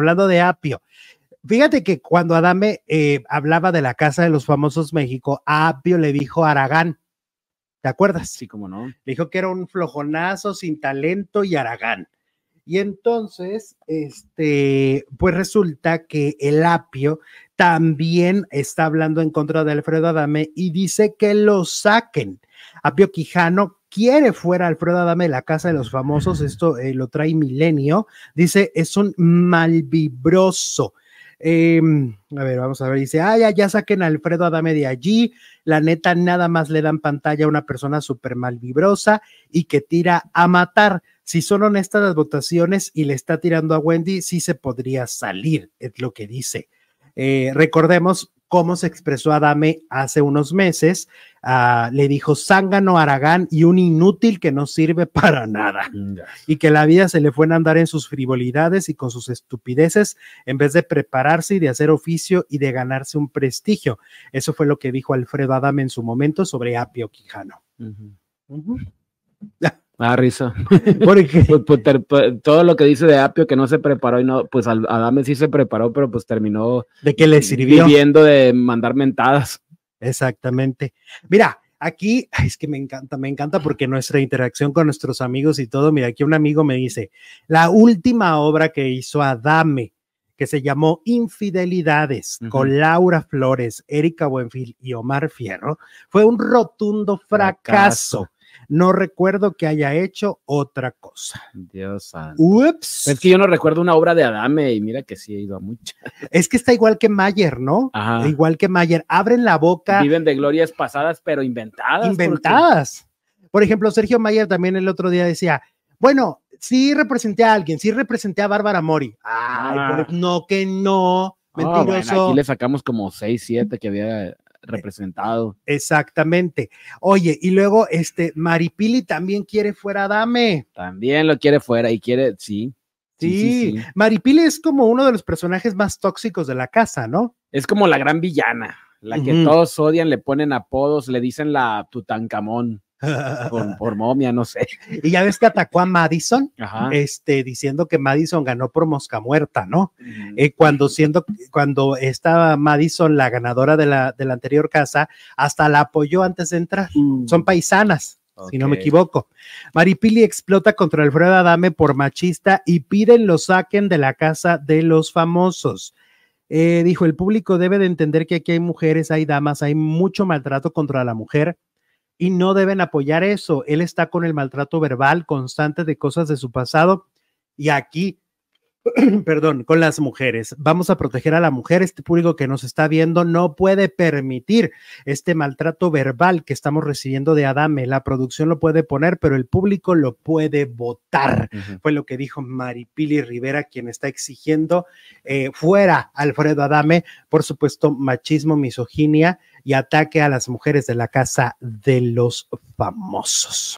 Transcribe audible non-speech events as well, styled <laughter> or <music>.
hablando de apio. Fíjate que cuando Adame eh, hablaba de la Casa de los Famosos México, Apio le dijo Aragán, ¿te acuerdas? Sí, como no. Le dijo que era un flojonazo, sin talento y Aragán. Y entonces, este, pues resulta que el apio también está hablando en contra de Alfredo Adame y dice que lo saquen. Apio Quijano, quiere fuera Alfredo Adame la casa de los famosos, esto eh, lo trae Milenio, dice, es un malvibroso. Eh, a ver, vamos a ver, dice, ah, ya, saquen a Alfredo Adame de allí, la neta nada más le dan pantalla a una persona súper malvibrosa y que tira a matar. Si son honestas las votaciones y le está tirando a Wendy, sí se podría salir, es lo que dice. Eh, recordemos cómo se expresó Adame hace unos meses. Ah, le dijo zángano, Aragán y un inútil que no sirve <laughs> para nada. Mm, y que la vida se le fue a andar en sus frivolidades y con sus estupideces en vez de prepararse y de hacer oficio y de ganarse un prestigio. Eso fue lo que dijo Alfredo Adame en su momento sobre Apio Quijano. <laughs> risa. <laughs> Porque pues, pues, pues, todo lo que dice de Apio que no se preparó y no, pues Adame sí se preparó, pero pues terminó. ¿De qué le sirvió? Viviendo de mandar mentadas. Exactamente. Mira, aquí es que me encanta, me encanta porque nuestra interacción con nuestros amigos y todo. Mira, aquí un amigo me dice: la última obra que hizo Adame, que se llamó Infidelidades, con Laura Flores, Erika Buenfil y Omar Fierro, fue un rotundo fracaso no recuerdo que haya hecho otra cosa. Dios santo. Ups. Es que yo no recuerdo una obra de Adame y mira que sí he ido a muchas. <laughs> Es que está igual que Mayer, ¿no? Igual que Mayer. Abren la boca. Viven de glorias pasadas, pero inventadas. Inventadas. Por ejemplo, Sergio Mayer también el otro día decía, bueno, sí representé a alguien, sí representé a Bárbara Mori. Ay, ah. no que no. Ah, mentiroso. aquí le sacamos como 6, 7 que había eh, representado. Exactamente. Oye, y luego este Maripili también quiere fuera Dame. También lo quiere fuera y quiere, sí. Sí, Maripili es como uno de los personajes más tóxicos de la casa, ¿no? Es como la gran villana, la que todos odian, le ponen apodos, le dicen la Tutankamón. <laughs> por, momia, no sé. Y ya ves que atacó a Madison, este, diciendo que Madison ganó por mosca muerta, ¿no? Eh, cuando siendo, cuando estaba Madison, la ganadora de la, de la anterior casa, hasta la apoyó antes de entrar. Mm. Son paisanas. Si no me equivoco, Maripili explota contra el Alfredo Adame por machista y piden lo saquen de la casa de los famosos. Eh, dijo: El público debe de entender que aquí hay mujeres, hay damas, hay mucho maltrato contra la mujer y no deben apoyar eso. Él está con el maltrato verbal constante de cosas de su pasado y aquí <clears throat> perdón, con las mujeres. Vamos a proteger a la mujer. Este público que nos está viendo no puede permitir este maltrato verbal que estamos recibiendo de Adame. La producción lo puede poner, pero el público lo puede votar. Fue lo que dijo Maripili Rivera, quien está exigiendo eh, fuera Alfredo Adame, por supuesto, machismo, misoginia y ataque a las mujeres de la casa de los famosos.